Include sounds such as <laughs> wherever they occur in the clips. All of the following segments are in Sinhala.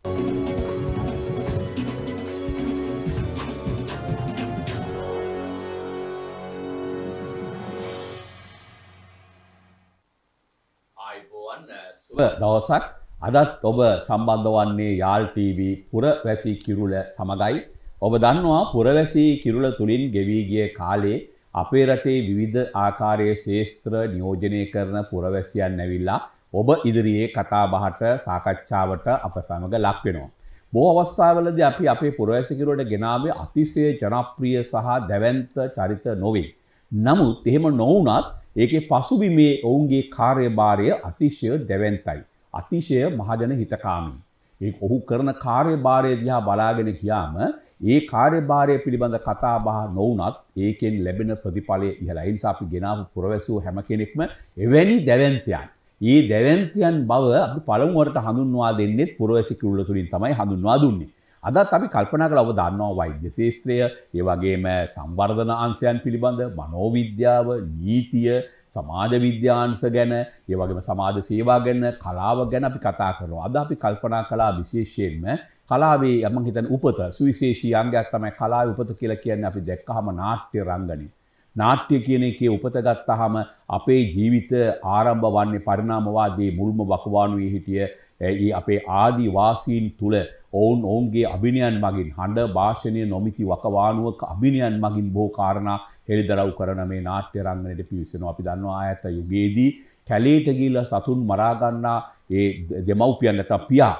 සුව දවසක් අදත් ඔබ සම්බන්ධ වන්නේ යාල් TV පුරවැසි කිරුල සමගයි ඔබ දන්නවා පුරවැසි කිරුල තුලින් ගෙවී ගිය කාලේ අපේ රටේ විවිධ ආකාරයේ ශේස්ත්‍ර නියෝජනය කරන පුරවැසියන් ඇවිල්ලා ඔබ ඉදිරියේ කතාබහට සාකච්ඡාවට අප සමඟ ලක්වෙනවා. බෝ අවස්ථාවලද අපි අපේ පුරවැසිකිරුවට ගෙනාවේ අතිසේ ජනප්‍රිය සහ දැවන්ත චරිත නොවේ. නමුත් එහෙම නොවනත් ඒක පසුබිමේ ඔවුන්ගේ කාර්යභාරය අතිශය දැවන්තයි. අතිශය මහජන හිතකාමී. ඒ ඔහු කරන කාර්යභාරය දිහා බලාගෙන කියාම ඒ කාර්යභාරය පිළිබඳ කතාබහ නොවනත් ඒකෙන් ලැබෙන ප්‍රතිඵලය ඉහලා. ඒ නිසා අපි ගෙනාවු පුරවැසියෝ හැම කෙනෙක්ම එවැනි දැවැන්තයන් ඒ දැවන්තයන් බව අපි පළමුුවරට හඳුන්වා දෙන්නෙත් පුරවැසිකිවුල්ල තුළින් තමයි හඳුන්වා දුන්නේ. අදත් අපි කල්පනා කළ ඔබ දන්නවා වෛද්‍ය ශේත්‍රය ඒවගේම සම්වර්ධන අන්සයන් පිළිබඳ මනෝවිද්‍යාව නීතිය සමාජ විද්‍යාංශ ගැන ඒවගේම සමාජ සේවා ගැන කලාව ගැන අපි කතා කරනවා. අද අපි කල්පනා කලා විශේෂයෙන්ම කලාවේ යම හිතන උපත සුවිශේෂී අංගයක් තමයි කලා උපත කියලා කියන්න අපි දැක්කහම නාට්‍ය රංගනින්. නාට්‍ය කියන එකේ උපත ගත්තාම අපේ ජීවිත ආරම්භ වන්නේ පරිණාමවාදී මුල්ම වකවානුවේ හිටිය ඒ අපේ ආදි වාසීන් තුල ඔවුන් ඔවුන්ගේ අභිනයන් මගින් හඬ භාෂණය නොමිති වකවානුවක අභිනයන් මගින් බොහෝ කාරණා හෙළිදරව් කරන මේ නාට්‍ය රංගනයට පිවිසෙනවා. අපි දන්නවා ඈත යුගයේදී කැලේට ගිහිල්ලා සතුන් මරා ගන්නා ඒ දෙමව්පියන් නැත්නම් පියා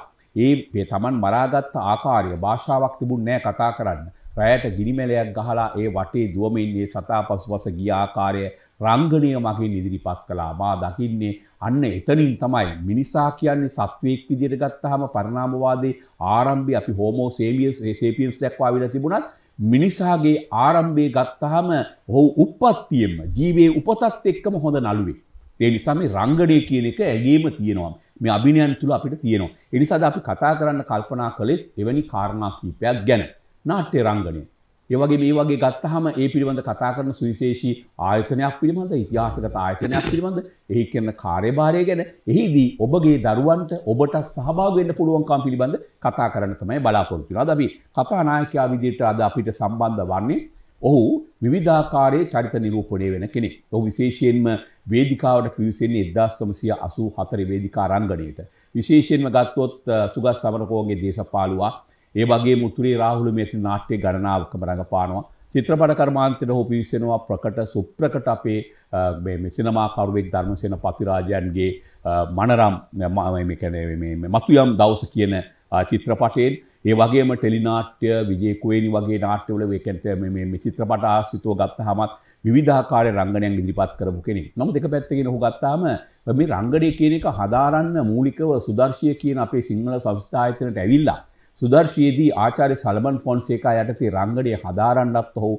ඒ තමන් මරාගත්ත ආකාරය භාෂාවක් තිබුණ නෑ කතා කරන්න. රෑට ගිනිමැලයක් ගහලා ඒ වටේ දුවමින්නේ සතා පසුපස ගිය ආකාරය රංගනය මගින් ඉදිරිපත් කළා මා දකින්නේ අන්න එතනින් තමයි මිනිසා කියන්නේ සත්වයෙක් විදියට ගත්තාම පරිණාමවාදී ආරම්භය අපි හෝමෝ සේමියස් සේපියන්ස් දක්වා ආවිලා තිබුණත් මිනිසාගේ ආරම්භය ගත්තාම ඔහු උප්පත්තියෙන්ම ජීවේ උපතත් එක්කම හොඳ නළුවේ ඒ නිසා මේ රංගනය කියන එක ඇගේම තියෙනවා මේ අභිනයන් තුළ අපිට තියෙනවා. එනිසාද අපි කතා කරන්න කල්පනා කළෙත් එවැනි කාරණා කීපයක් ගැන. නාට්‍ය රංගනය. ඒවගේ මේ වගේ ගත්තහම ඒ පිළිබඳ කතා කරන සුවිශේෂී ආයතනයක් පිළිබඳ ඉතිහාසගත ආයතනයක් පිළිබඳ එහි කරන කාර්යභාරය ගැන එහිදී ඔබගේ දරුවන්ට ඔබට සහභාගවෙන්න පුළුවන්කම් පිළිබඳ කතා කරන තමයි බලාපොරොත්තුලා දබි කතානායකයා විදිට අද අපිට සම්බන්ධ වන්නේ ඔහු විධාකාරයේ චරිත නිරූපණය වෙන කෙනෙ. ඔහු විශේෂයෙන්ම වේදිකාවට පිවිසෙන්නේ එදදාස්තමසිය අසූ හතර වේදිකා රංගණයට. විශේෂයෙන්ම ගත්තොත් සුගස් සමරකෝගේ දේශපාලුවා ඒ වගේ මුතුරේ රාහුල මේති නාට්‍ය ගණනාවකම රඟපානවා චිත්‍රපට කර්මාන්තයට හෝ පිවිසෙනවා ප්‍රකට සුප්‍රකට අපේ සිනමාකරුවෙක් ධර්මසෙන පතිරාජයන්ගේ මනරම් මතුයම් දවස කියන චිත්‍රපටයෙන් ඒ වගේම ටෙලිනාට්‍ය විජේකුවේනි වගේ නාට්‍යවල එකන්ට මේ චිත්‍රපට ආසිතව ගත්ත හමත් විධාකාර රංගනයන් ඉදිරිපත් කරපු කෙනෙක් නම දෙක පැත්තගෙන හොගත්තාම මේ රංගඩය කියන එක හදාරන්න මූලිකව සුදර්ශය කියන අපේ සිංහල සංස්ථායතනට ඇවිල්ලා සුදර්ශයේදී ආචාරය සල්බන් ෆොන්සේකා යටතේ රංගඩය හදාරන්නත් ඔහු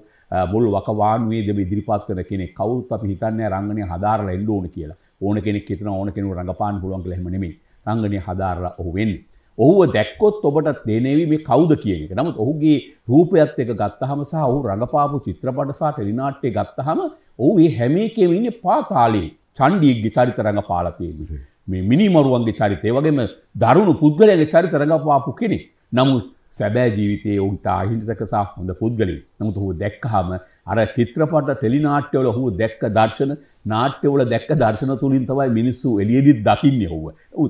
මුල් වකවානුවේදම ඉදිරිපත් වන කෙනෙ කවුත් අප හිතන්නේ රංගනය හදාරලා එන්න ඕන කියලා ඕන කෙනෙක් හිතන ඕන කෙනු රඟපාන් පුළුවන් කියලා එහෙම නෙමෙයි රංගනය හදාරලා ඔහු වෙන්නේ ඔහුව දැක්කොත් ඔබට දෙනෙවි මේ කවුද කියන එක. නමුත් ඔහුගේ රූපයත් එක ගත්තහම සහ ඔහු රඟපාපු චිත්‍රපට සහ ටෙලිනාට්‍ය ගත්තහම ඔහු මේ හැම එකෙම ඉන්නේ පාතාලේ චණ්ඩීගේ චරිත රඟපාලා තියෙන්නේ. මේ මිනිමරුවන්ගේ චරිත, ඒ වගේම දරුණු පුද්ගලයන්ගේ චරිත රඟපාපු කෙනෙක්. නමුත් සැබෑ ජීවිතයේ ඔහු තා අහිංසක සහ හොඳ පුද්ගලෙක්. නමුත් ඔහු දැක්කහම අර චිත්‍රපට ටෙලිනාට්‍යවල ඔහු දැක්ක දර්ශන නාට්‍යවල දැක්ක දර්ශන තුලින් තමයි මිනිස්සු එළියේදී දකින්නේ ඔහුව. ඔහු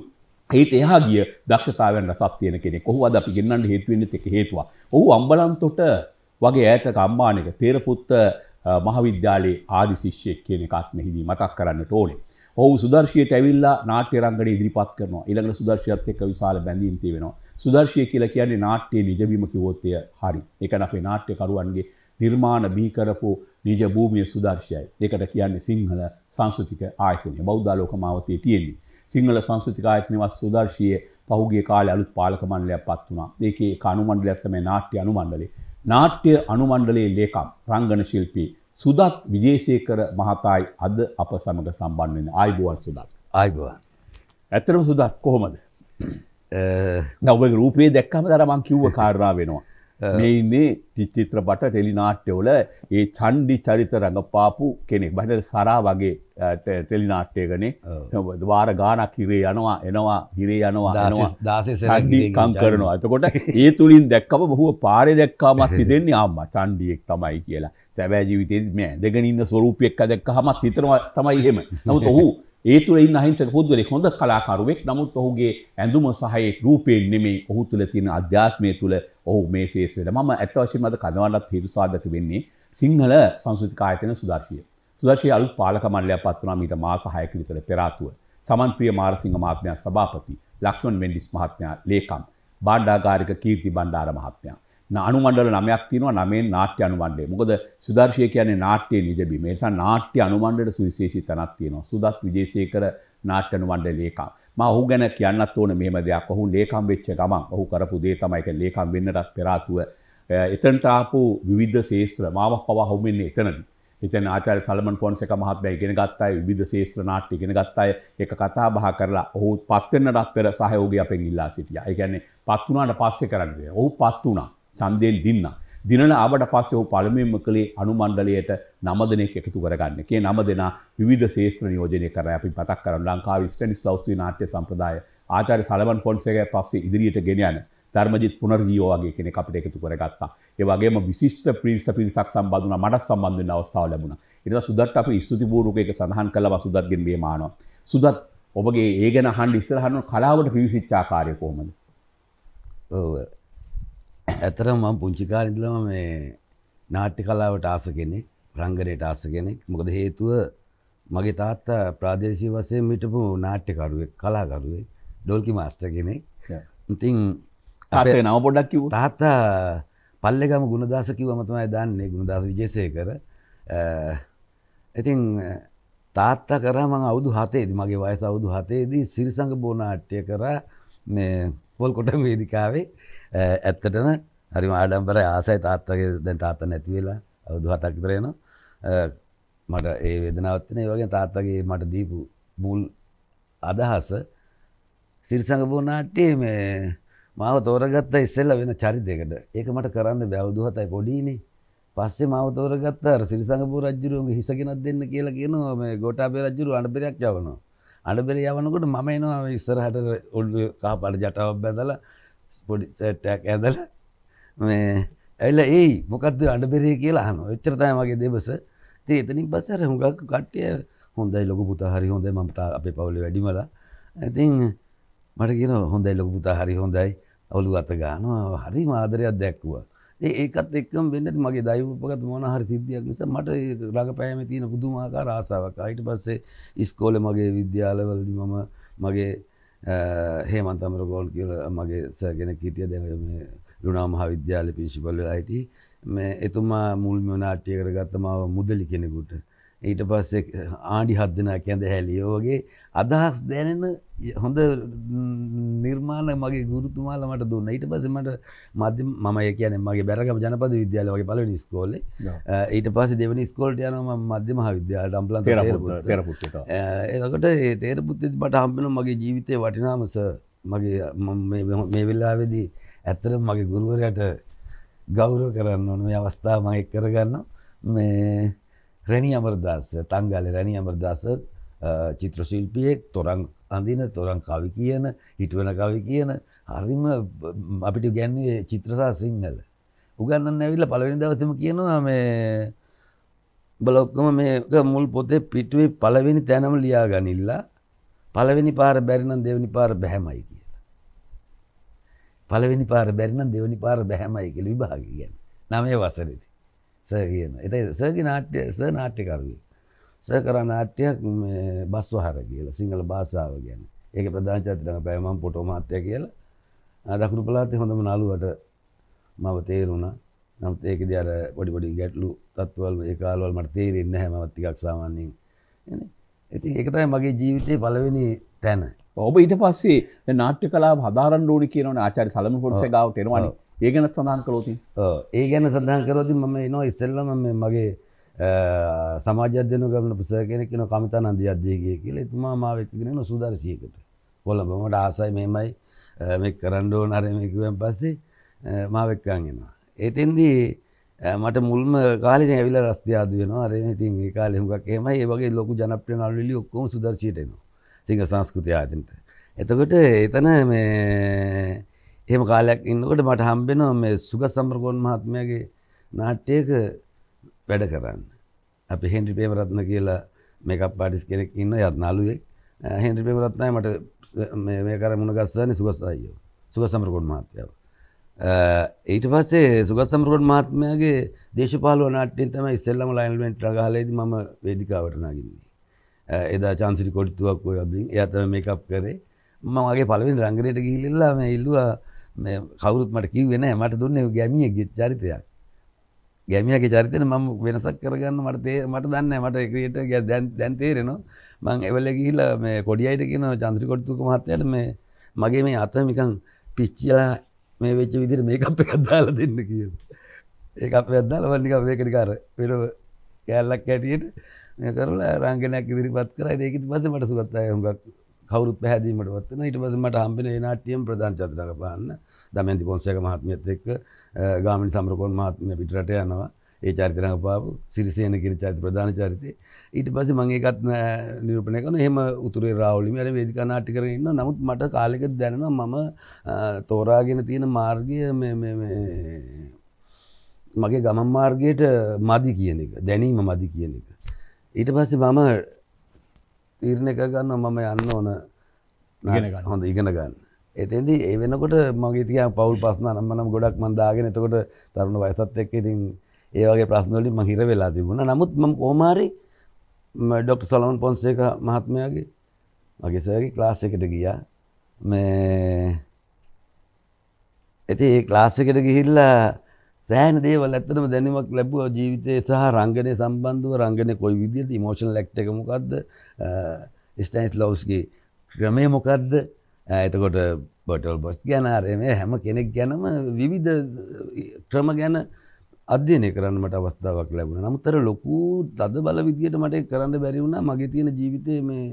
ඒට එහා ගිය දක්ෂතාවයන් රසත් තියෙන කෙනෙක්. ඔහු අද අපි ගෙන්නන්න හේතු වෙන්නේ ඒක හේතුව. ඔහු අම්බලන්තොට වගේ ඈතක අම්මානක තේරපුත්ත මහවිද්‍යාලයේ ආදි ශිෂ්‍යයෙක් කියන එකත් මෙහිදී මතක් කරන්නට ඕනේ. ඔහු සුදර්ශියට ඇවිල්ලා නාට්‍ය රංගනයේ ඉදිරිපත් කරනවා. ඊළඟට සුදර්ශියත් එක්ක විශාල බැඳීම් තියෙනවා. සුදර්ශය කියලා කියන්නේ නාට්‍යයේ නිජබිම කිව්වොත්ය හරි. ඒකන අපේ නාට්‍යකරුවන්ගේ නිර්මාණ බිහි කරපු නිජ භූමිය සුදර්ශයයි. ඒකට කියන්නේ සිංහල සංස්කෘතික ආයතනය. බෞද්ධ ආලෝක මාවතේ තියෙන්නේ. සිංහල සංස්කෘතික ආයතනයවත් සුදර්ශයේ පහුගිය කාලේ අලුත් පාලක මණ්ඩලයක් පත් වුණා. ඒකේ එක අනුමණ්ඩලයක් තමයි නාට්‍ය අනුමණ්ඩලය. නාට්‍ය අනුමණ්ඩලයේ ලේකම් රංගන ශිල්පී සුදත් විජේසේකර මහතායි අද අප සමඟ සම්බන්ධ වෙන ආයිබුවන් සුදත් ආයිබුවන් ඇත්තටම සුදත් කොහොමද නව රූපේ දැක්කම දරමං කිව්ව <laughs> කාරණා වෙනවා මෙයින්නේ චිත්‍රපට ටෙලිනාට්‍යවල ඒ චන්්ඩි චරිත රඟපාපු කෙනෙක් බහිද සරා වගේ ටෙලිනාට්‍යයගනේ වාර ගානක් හිරේ යනවා එනවා හිරේ යනවා දාසකං කරනවා ඇතකොට ඒ තුළින් දැක්කම බොහුව පාරය දැක්කාමත් හිතෙන්නේ ආම්ම චන්්ඩියෙක් තමයි කියලා සැබෑ ජීවිතේ මේ දෙගනින්න ස්වරූපයක් දැක්ක හමත් හිතනවා තමයි එහෙම නමුත් ඔහු ඒ තුළින් අහිංසක පුද්ගලෙක් හොඳ කලාකරුවෙක් නමුත් ඔහුගේ ඇඳුම සහයේ රූපයෙන් නෙමේ ඔහු තුළ තියෙන අධ්‍යාත්මය තුළ ඔහු මේ ශේෂ වෙලා මම ඇත්ත වශයෙන්ම අද කනවලත් හේතු සාධක වෙන්නේ සිංහල සංස්කෘතික ආයතන සුදර්ශිය. සුදර්ශිය අලුත් පාලක මණ්ඩලයක් පත් වුණා මීට මාස 6ක විතර පෙර ආතුව. සමන් ප්‍රිය මාරසිංහ මහත්මයා සභාපති, ලක්ෂ්මන් වෙන්ඩිස් මහත්මයා ලේකම්, භාණ්ඩාගාරික කීර්ති බණ්ඩාර මහත්මයා අනුමණ්ඩල නමයක් තිනවා නමෙන් නාට්‍ය අනුමණ්ඩේ මොකද සුදර්ශය කියන්නේ නාට්‍යයේ නිජබිම ඒ නිසා නාට්‍ය අනුමණ්ඩලට සුවිශේෂී තැනක් තියෙනවා සුදත් විජේසේකර නාට්‍ය අනුමණ්ඩලේ ලේකම් මම ඔහු ගැන කියන්නත් ඕන මෙහෙම දෙයක් ඔහු ලේකම් වෙච්ච ගමන් ඔහු කරපු දේ තමයි ඒක ලේකම් වෙන්නටත් පෙර ආතුව එතනට ආපු විවිධ ශාස්ත්‍ර මාව පවා හමු වෙන්නේ එතනදී එතන ආචාර්ය සල්මන් ෆොන්සේක මහත්මයා ඉගෙන ගත්ත අය විවිධ ශාස්ත්‍ර නාට්‍ය ඉගෙන ගත්ත අය එක කතා බහ කරලා ඔහු පත් වෙන්නටත් පෙර සහයෝගය අපෙන් ඉල්ලා සිටියා ඒ කියන්නේ පත් වුණාට පස්සේ කරන්නේ ඔහු පත් වුණා චන්දයෙන් දින්න. දිනන ආවට පස්සේ ඔහු පළමුවෙන්ම කළේ අනුමණ්ඩලයට නම දෙනෙක් එකතු කරගන්න. කේ නම දෙනා විවිධ ශේස්ත්‍ර නියෝජනය කරලා අපි මතක් කරමු ලංකාවේ ස්ටැනිස්ලාව්ස්කි නාට්‍ය සම්ප්‍රදාය ආචාර්ය සලමන් ෆොන්සේකා පස්සේ ඉදිරියට ගෙන යන ධර්මජිත් පුනර්ජීව වගේ කෙනෙක් අපිට එකතු කරගත්තා. ඒ වගේම විශිෂ්ට ප්‍රින්ස් පිරිසක් සම්බන්ධ වුණා මට සම්බන්ධ වෙන්න අවස්ථාව ලැබුණා. ඊට පස්සේ සුදත් අපි ස්තුති පූර්වක එක සඳහන් කළා සුදත්ගෙන් මේ මානවා. සුදත් ඔබගේ ඒ ගැන අහන්න ඉස්සරහන කලාවට පිවිසිච්චාකාරය කොහොමද? ඔව් ඇතරම මම පුංචි කාලේ ඉඳලම මේ නාට්‍ය කලාවට ආස කෙනෙක්, රංගනයට ආස කෙනෙක්. මොකද හේතුව මගේ තාත්තා ප්‍රාදේශීය වශයෙන් හිටපු නාට්‍යකරුවෙක්, කලාකරුවෙක්, ඩොල්කි මාස්ටර් කෙනෙක්. ඉතින් අපේ නම පොඩ්ඩක් කිව්ව. තාත්තා පල්ලෙගම ගුණදාස කිව්වම තමයි දන්නේ ගුණදාස විජේසේකර. ඉතින් තාත්තා කරා මම අවුරුදු 7ේදී මගේ වයස අවුරුදු 7ේදී සිරිසංග බෝ නාට්‍ය කරා මේ පොල්කොට වේදිකාවේ ඇත්තටම හරි ආඩම්බර ආසයි තාත්තගේ දැන් තාත්ත නැතිවෙලා අවුදු හතක් කරයන මට ඒ වෙදනවත්න වගේ තාත්තගේ මට දීපු මුල් අදහස සිරිසඟපුනාටේ මේ මාව තෝරගත්ත ඉස්සෙල්ල වෙන චරි දෙකට ඒක මට කරන්න බැවදු හතයි ගොඩීනේ පස්සේ මාව තෝරගත්තර සිරිසඟපු රජ්ජුරුවන්ගේ හිසගෙනත් දෙන්න කියලා කියනවා මේ ගොටාපේ රජ්ජුරු අඩබෙරයක් යවනවා අඩබෙර යවනකොට මම එනවා ඉස්සරහට ඔල්ඩ කාපාට ජටාවක් බැඳලා ස්පොඩි සැට්ටක් ඇඳලා මේ ඇල්ල ඒ මොකක්ද අඩබෙරේ කියලා හන එච්චරතය මගේ දෙබස තේ එතනින් පසර හුඟක් කට්ටිය හොඳයි ලොක පුතාහරි හොඳ මතා අපේ පවුල වැඩිමලා ඇතින් මට කියන හොඳයි ලොක පුතා හරි හොඳයි අවුලු අත ගානවා හරි මාදරයක් දැක්වා ඒකත් එක්කම වෙන්නත් මගේ දයිවපගත් මොන හරි සිද්ධියක් නිසා මට රඟ පෑම තියෙන පුදුමාකාර ආසාවක් අයිට පස්සේ ඉස්කෝල මගේ විද්‍යාලවලදි මම මගේ හේමන්තමර ගෝල් කියල මගේ සගෙන කීටිය දැවීම ලුණා මහාවිද්‍යාල පිසිිපල් වෙලායිටි එතුමා මුල්ම නාට්‍යයකට ගත්තමාව මුදලි කෙනෙකුට ඊට පස්සේ ආඩි හත් දෙනා කැඳ හැලියෝගේ අදහස් දැනෙන හොඳ නිර්මාණ මගේ ගුරුතුමාල මට දුන්න ඊට පස මට මධ්‍ය මම කියන මගේ බැරගම ජනපද විද්‍යාල වගේ පලනි ස්කෝල ඊට පස දෙවනි ස්කෝල්ට යන මධ්‍යම විද්‍යාලට අම්පලන් තේරපුට එකට ඒ තේරපුත්ති පට හම්බෙන මගේ ජීවිතය වටිනාමස මගේ මේ වෙල්ලාවෙදී ඇත්තට මගේ ගුරුවරයට ගෞරව කරන්න ඕන මේ අවස්ථා මයි කරගන්න මේ රැණි අමරදාස තංගල රැණි අමරදාස චිත්‍රශිල්පියෙක් තොරන් අඳන තොරන් කවි කියන හිටුවන කවි කියන හරිම අපිට ගැන්නේ චිත්‍රසා සිංහල උගන්නන්න ඇවිල්ල පලවෙනි දවසම කියනවා මේ බලොක්කම මේක මුල් පොතේ පිටුවේ පලවෙනි තැනම ලියා ගනිල්ලා පලවෙනි පාර බැරිනම් දෙවනි පාර බැහැමයි කිය පලවෙනි පාර බැරිනම් දෙවනි පාර බැහැමයි කළ විභාග ගැන නමය වසරති ස කියන එත සර්ග නාට්‍ය ස නාට්‍යකරුවේ ස කර නාට්‍යයක් බස්වහර කියල සිංහල භාසාාව ගැන ඒක ප්‍රධාචාතිරක පැමම් පොටෝමත්ය කියලා දකුරු පලාති හොඳම නලුවට මව තේරුණා නමුත් ඒක දර පොඩිපොඩි ගැටලු තත්වල් ඒකාලවල් මට තේරෙන්න හැමත්තිකක් සාමාන්‍යෙන් ඉති ඒකතයි මගේ ජීවිතය පලවෙනි තැන ඔබ ඊට පස්සේ නාට්‍ය කලා හදාරන් ඩෝඩි කියනවන ආචරි සලම පොටස ගාව ටෙරවාන ඒ ගැන සඳහන් කලෝති ඒ ගැන සඳහන් කරෝති මම එනවා ඉස්සල්ලම මගේ සමාජ්‍යධ්‍යන ගමන පුස කෙනෙක් න කමිතා අන්දි අධ්‍යයගේ කියල එතුමා මා වෙතිගෙන සුදර්ශයකට කොලබමට ආසයි මෙමයි මෙ කරන්්ඩෝ නරමකිවෙන් පස්සේ මාවෙක්කාන්ගෙනවා. ඒතෙන්දී මට මුල්ම කාල ඇවිල රස්තියාද වෙන අරම ති කාලෙමක් එමයි ඒගේ ලොක ජනප්‍රිය නල්ලි ඔක්කොම සුදර්ශයටනවා සිංහ සංස්කෘතිය ආතනට. එතකොට එතන මේ එහම කාලයක් ඉන්නකොට මට හම්බෙනවා මේ සුග සම්ප්‍රගෝන් මහත්මයගේ නාට්‍යයක වැඩ කරන්න. අපි හෙන්ඩි පේමරත්න කියලා මේකප් පාටිස් කෙනෙක් ඉන්න යත් නාලුවෙක් හෙන්ඩි පේමරත්නය මට මේ කර මුණ ගස්සන්නේ සුගස් අයෝ සුග සම්ප්‍රගෝන් මහත්යාව. ඊට පස්සේ සුගත් සම්රුවන් මහත්මයගේ දේශපාලව නාට්‍යෙන් තම ඉස්සෙල්ලම ලයින්වෙන්ට් රගහලේද ම වේදිකාවට නගින්නේ එදා චාන්සිරි කොඩිත්තුවක් ඔය බින් එයතම මේකක් කරේ මමගේ පලවෙන් රංගනයට ගිහිල්ලා මේ ඉල්ලවා කවුරුත් මට කිව්වෙන මට දුන්න ගැමියගේ චරිතයක් ගැමියගේ චරිතන මම වෙනසක් කරගන්න මටතේ මට දන්න මට එකට ගැ දැන්තේරෙනවා මං එවල ගිහිල්ලා මේ කොඩියට කියන චන්ත්‍රි කොට්තුක මහත්තයට මේ මගේ මේ අත මිකං පිච්චලා මේ වෙච්ච විදිර මේකක් එකක්දාල දෙන්න කිය ඒ අප ඇදදාල වන්නික මේකරිකාර පෙරව කෑල්ලක් කැටියට කරලා රංගෙනක් ඉදිරිපත් කර දෙකත් පස මට සුගත්තය හුඟක් කවරුත් පැහැදීමට වත්න ඉට පස මට හම්බෙන නාටියම් ප්‍රධාන චතරක පාන්න දමැති පොන්සේක මහත්මයත් එක්ක ගාමිනි සම්රකොන් මහත්මය පිටරට යනවා ඒ චරිතරඟ පාපු සිරිසයන කිරි චරිත ප්‍රධාන චරිතය ඊට පස මගේකත් නිරපනය කන එහම උතුරේ රාවලිම අර වේදික නාටි කර ඉන්න නමුත් මට කාලෙක දැනවා මම තෝරාගෙන තියෙන මාර්ගය මගේ ගමන් මාර්ගයට මදි කියන එක දැනීම මදි කියන එක ඊට පස්සේ මම තීරණය කරගන්න මම යන්න ඕන හොඳ ඉගෙන ගන්න එතන්දි ඒ වෙනකොට මගේ තිය පවල් පස්න නම්මනම් ගොඩක් මන්දාගෙන එතකොට තරුණ වයසත් එක්ක ඉතින් ඒවගේ ප්‍රශ්නවලින් මහිර වෙලා තිබුණ නමුත් ම කෝමාරි ඩොක්. සොලමන් පොන්සේක මහත්මයාගේ මගේ සයගේ ක්ලාස් එකට ගියා මේ ඇති ඒ ක්ලාස් එකට ගිහිල්ලා සෑන දේවල් ඇත්තටම දැනීමක් ලැබුව ජීවිතය සහ රංගනය සම්බන්ධුව රංගනය කොයි විදිහට ඉමෝෂන් ලෙක්් එක මොකක්ද ස්ටයින්ස් ලවස්ගේ ක්‍රමය මොකක්ද එතකොට බටල් බොස් ගැන අරම හැම කෙනෙක් ගැනම විවිධ ක්‍රම ගැන අධ්‍යයනය කරන්නට අවස්ථාවක් ලැබුණ නමුත්තර ලොකු තද බල විදිහට මට කරන්න බැරි වුණා මගේ තියෙන ජීවිතය මේ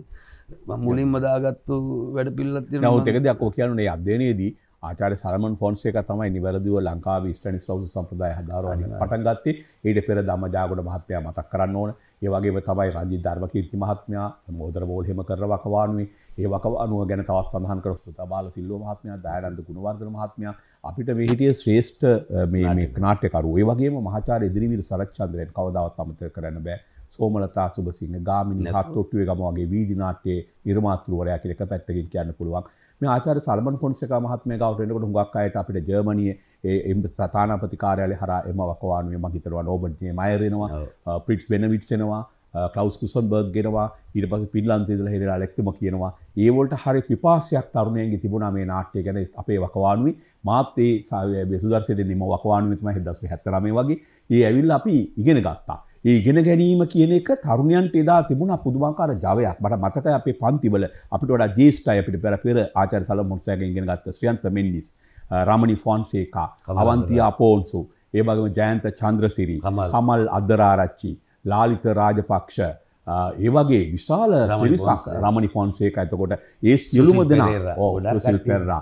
මුලින් මදාගත්තු වැඩ පිල්ලත් නවතක දක්කෝ කියන්නේ අධ්‍යනයේදී ආචාර සලමන් ෆොන්සේක තමයි නිවැරදිව ලංකාව ස්ටනිස් ලවස සම්ප්‍රදාය හදාරවන පටන් ගත්තේ ඊට පෙර දමජාගොඩ මහත්මයා මතක් කරන්න ඕන ඒ වගේම තමයි රජී ධර්මකීර්ති මහත්මයා මෝදර බෝල් හිම කර වකවානුවේ ඒ වකවානුව ගැන තවත් සඳහන් කර සුතබාල සිල්ලුව මහත්මයා දයානන්ද ගුණවර්ධන මහත්මයා අපිට මේ හිටිය ශ්‍රේෂ්ඨ මේ මේ නාට්‍යකරු ඒ වගේම මහාචාර්ය ඉදිරිවීර සරච්චන්ද්‍රයන් කවදාවත් අමතක කරන්න බෑ සෝමලතා සුබසිංහ ගාමිණී හත්ොට්ටුවේ ගම වගේ වීදි නාට්‍යයේ නිර්මාතෘවරයා කියලා එක පැත්තකින් කියන්න පුළුවන් මේ ආචාර සල්මන් ෆොන්සේක මහත්මයා ගාවට එනකොට හුඟක් අයට අපිට ජර්මනියේ ඒ එම් සතානාපති කාර්යාලය හරහා එම වකවානුවේ මම හිතනවා නෝබර්ට්ගේ මයර් එනවා ප්‍රිට්ස් බෙනවිට්ස් එනවා කලවස් කුසන්බර්ග් ගෙනවා ඊට පස පිල්ලන්තේදල හෙදලා ලෙක්තම කියනවා ඒවොල්ට හරි පිපාසයක් තරුණයන්ගේ තිබුණා මේ නාට්‍ය ගැන අපේ වකවානුවේ මාත් ඒ සාය බෙසුදර්ශයට නිම වකවානුවේතම හෙදස් හැතරමේ වගේ ඒ ඇවිල්ල අපි ඉගෙන ගත්තා ඒ ගෙන ගැනීම කියන එක තරුණයන්ට එදා තිබුණ පුදුමාකාර ජවයක් මට මතකයි අපේ පන්තිවල අපිට වඩා ජේෂ්ඨයි අපිට පෙර පෙර ආචාර්ය සලමොන් සෑගෙන් ඉගෙන ගත්ත ශ්‍රියන්ත මෙන්නිස් රාමණි ෆොන්සේකා අවන්තිය අපෝන්සෝ ඒ වගේම ජයන්ත චන්ද්‍රසිරි කමල් අද්දරාරච්චි ලාලිත රාජපක්ෂ ඒ වගේ විශාල පිරිසක් රාමණි ෆොන්සේකා එතකොට ඒ සියලුම දෙනා ඔව් රුසිල් පෙරරා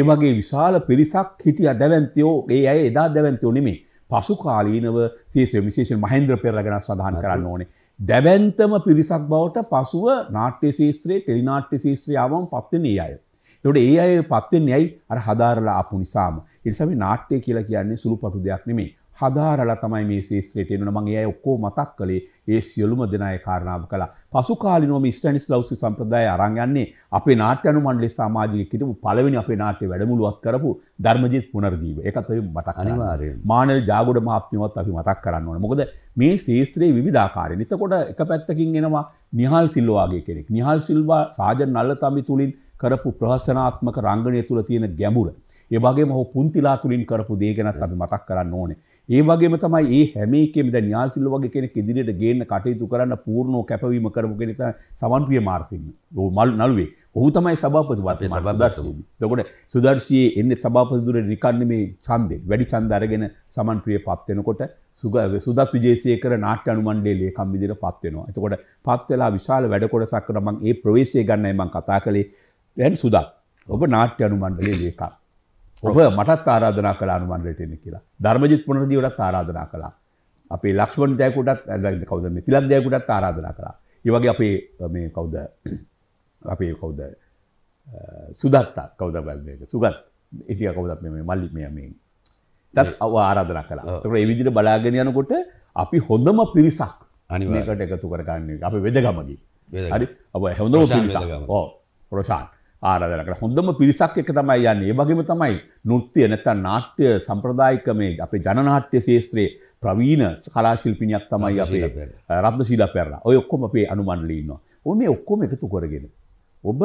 ඒ වගේ විශාල පිරිසක් හිටියා දැවැන්තියෝ ඒ අය එදා දැවැන්තියෝ නෙමෙයි පසු කාලීනව සේෂය විශේෂෙන් මහින්ද්‍ර පෙරගෙන සඳහන් කරන්න ඕනේ. දැවැන්තම පිරිසක් බවට පසුව නාට්‍ය ශේත්‍රයේ ටෙලිනාට්‍ය ශේත්‍රයාවන් පත්වෙන්නේ අය. තොට ඒ අය පත්වෙන් යැයි අර හදාරලා අපපු නිසාම. එනිසම නාට්‍යය කියලා කියන්නේ සුළු පටු දෙයක් නෙමේ හදාරලා තමයි මේ ශේත්‍රයට එන්න මගේ අය ඔක්කෝ මතක් කළේ ඒ සියලුම දෙනාය කාරණාව කළා. පසු කාලිනෝම ස්ටැනිස් ලව්සි සම්ප්‍රදාය අරන් යන්නේ අපේ නාට්‍ය අනුමණ්ඩලයේ සමාජික හිටපු පළවෙනි අපේ නාට්‍ය වැඩමුළුවක් කරපු ධර්මජීත් පුනර්ජීව. ඒකත් අපි මතක් අනිවාර්යයෙන්. මානල් ජාගොඩ මහත්මියවත් අපි මතක් කරන්න ඕනේ. මොකද මේ ශේත්‍රයේ විවිධාකාරයෙන්. එතකොට එක පැත්තකින් එනවා නිහාල් සිල්වා වගේ කෙනෙක්. නිහාල් සිල්වා සාජන් නල්ලතම්බි තුලින් කරපු ප්‍රහසනාත්මක රංගනය තුල තියෙන ගැඹුර. ඒ වගේම ඔහු පුන්තිලා තුලින් කරපු දේ ගැනත් අපි මතක් කරන්න ඕනේ. ඒ වගේම තමයි ඒ හැම එකෙම දැන් නියාල් සිල්වා වගේ කෙනෙක් ඉදිරියට ගේන්න කටයුතු කරන්න පූර්ණව කැපවීම කරපු කෙනෙක් තමයි සමන්ප්‍රිය මාර්සිංහ. ඔහු මල් නළුවේ. ඔහු තමයි සභාපතිවරයා. සුදර්ශී. එතකොට සුදර්ශී එන්නේ සභාපති දුරේ නිකන් මේ ඡන්දේ වැඩි ඡන්ද අරගෙන සමන්ප්‍රිය පත් වෙනකොට සුග සුදත් විජේසේකර නාට්‍ය අනුමණ්ඩලයේ ලේකම් විදිහට පත් වෙනවා. එතකොට පත් වෙලා විශාල වැඩ කොටසක් කරන මම ඒ ප්‍රවේශය ගන්නයි මම කතා කළේ. දැන් සුදත් ඔබ නාට්‍ය අනුමණ්ඩලයේ ලේකම්. ඔබ මටත් ආරාධනා කලා අනුමන්ඩටෙන කියලා ධර්මජිත් පොනරදීවටත් ආරාධනා කලා අපේ ලක්ෂ්මන් ජයකුටත් ඇ කවද තිලක් ජයකුටත් ආරාධනා කලා ඒවගේ අපේ මේ කවුද අපේ කවුද සුදත්තා කවද බැල්ක සුගත් ඉතිය කවුදත් මේ මල්ලි මෙයමින් තත් අව ආරාධන කලා තර එවිදිට බලාගෙන යනකොට අපි හොඳම පිරිසක් අනිකට එකතු කරගන්න අප වෙදගමගේ හරි අප හැඳ පිරිසක් ඕ ප්‍රශාන් ආරාධනකට හොඳම පිරිසක් එක තමයි යන්නේ. ඒ වගේම තමයි නෘත්‍ය නැත්නම් නාට්‍ය සම්ප්‍රදායික මේ අපේ ජනනාට්‍ය ශාස්ත්‍රයේ ප්‍රවීණ කලාශිල්පිනියක් තමයි අපේ රත්නශීලා පෙරලා. ඔය ඔක්කොම අපේ අනුමණ්ඩලේ ඉන්නවා. ඔය මේ ඔක්කොම එකතු කරගෙන ඔබ